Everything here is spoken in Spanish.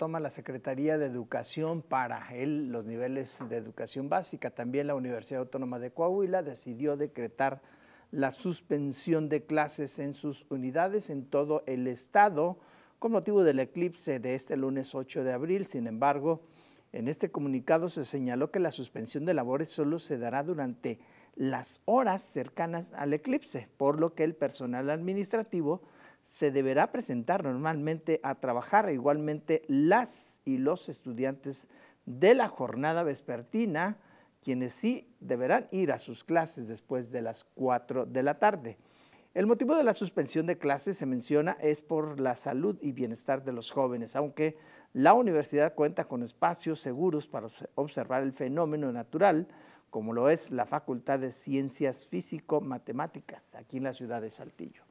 toma la Secretaría de Educación para él los niveles de educación básica. También la Universidad Autónoma de Coahuila decidió decretar la suspensión de clases en sus unidades en todo el estado con motivo del eclipse de este lunes 8 de abril. Sin embargo, en este comunicado se señaló que la suspensión de labores solo se dará durante las horas cercanas al eclipse, por lo que el personal administrativo se deberá presentar normalmente a trabajar. Igualmente las y los estudiantes de la jornada vespertina, quienes sí deberán ir a sus clases después de las 4 de la tarde. El motivo de la suspensión de clases se menciona es por la salud y bienestar de los jóvenes, aunque la universidad cuenta con espacios seguros para observar el fenómeno natural, como lo es la Facultad de Ciencias Físico-Matemáticas, aquí en la ciudad de Saltillo.